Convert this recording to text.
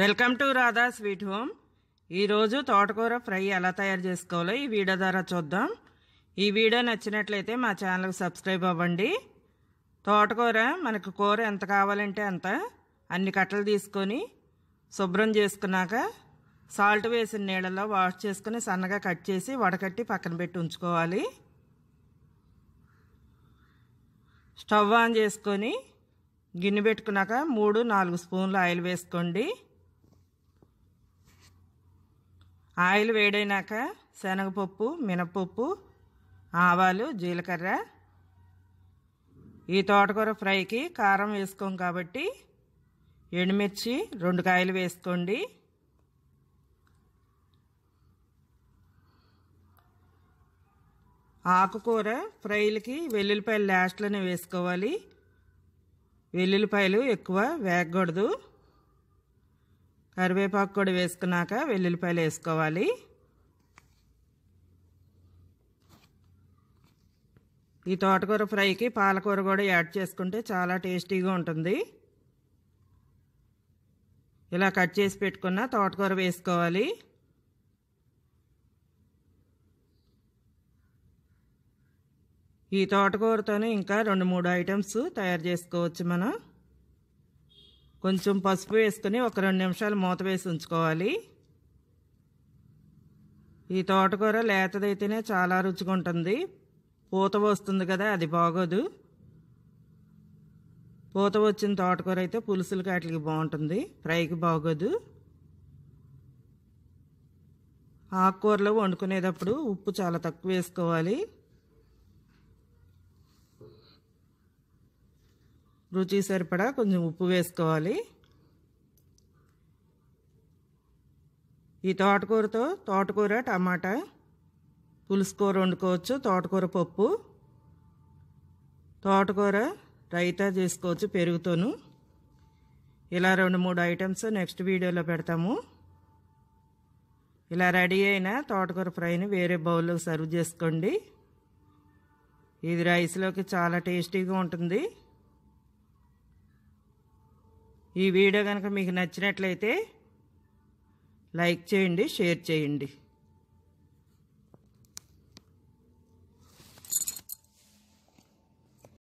welcome to Radha sweet home ఈరోజు తోటకూర fry ఎలా తయారు చేసుకోవాలో ఈ వీడియో ద్వారా చూద్దాం ఈ వీడియో నచ్చినట్లయితే మా ఛానల్కి సబ్స్క్రైబ్ అవ్వండి తోటకూర మనకు కూర ఎంత కావాలంటే అంత అన్ని కట్టలు తీసుకొని శుభ్రం చేసుకున్నాక సాల్ట్ వేసిన నీళ్ళలో వాష్ చేసుకుని సన్నగా కట్ చేసి వడకట్టి పక్కన పెట్టి ఉంచుకోవాలి స్టవ్ ఆన్ చేసుకొని గిన్నె పెట్టుకున్నాక మూడు నాలుగు స్పూన్లు ఆయిల్ వేసుకోండి ఆయిల్ వేడైనాక శనగపప్పు మినపప్పు ఆవాలు జీలకర్ర ఈ తోటకూర ఫ్రైకి కారం వేసుకోం కాబట్టి ఎండుమిర్చి రెండు కాయలు వేసుకోండి ఆకుకూర ఫ్రైలకి వెల్లుల్లిపాయలు లాస్ట్లోనే వేసుకోవాలి వెల్లుల్లిపాయలు ఎక్కువ వేగకూడదు కరివేపాకు కూడా వేసుకున్నాక వెల్లుల్లిపాయలు వేసుకోవాలి ఈ తోటకూర ఫ్రైకి పాలకూర కూడా యాడ్ చేసుకుంటే చాలా టేస్టీగా ఉంటుంది ఇలా కట్ చేసి పెట్టుకున్న తోటకూర వేసుకోవాలి ఈ తోటకూరతోనే ఇంకా రెండు మూడు ఐటమ్స్ తయారు చేసుకోవచ్చు మనం కొంచెం పసుపు వేసుకుని ఒక రెండు నిమిషాలు మూత వేసి ఉంచుకోవాలి ఈ తోటకూర లేతదైతేనే చాలా రుచిగా ఉంటుంది పూత వస్తుంది కదా అది బాగోదు పూత వచ్చిన తోటకూర అయితే పులుసులు కాటికి బాగుంటుంది ఫ్రైకి బాగోదు ఆకుకూరలో వండుకునేటప్పుడు ఉప్పు చాలా తక్కువ వేసుకోవాలి రుచి సరిపడా కొంచెం ఉప్పు వేసుకోవాలి ఈ తోటకూరతో తోటకూర టమాటా పులుసుకూర వండుకోవచ్చు తోటకూర పప్పు తోటకూర రైతా చేసుకోవచ్చు పెరుగుతోను ఇలా రెండు మూడు ఐటమ్స్ నెక్స్ట్ వీడియోలో పెడతాము ఇలా రెడీ అయిన తోటకూర ఫ్రైని వేరే బౌల్లో సర్వ్ చేసుకోండి ఇది రైస్లోకి చాలా టేస్టీగా ఉంటుంది ఈ వీడియో కనుక మీకు నచ్చినట్లయితే లైక్ చేయండి షేర్ చేయండి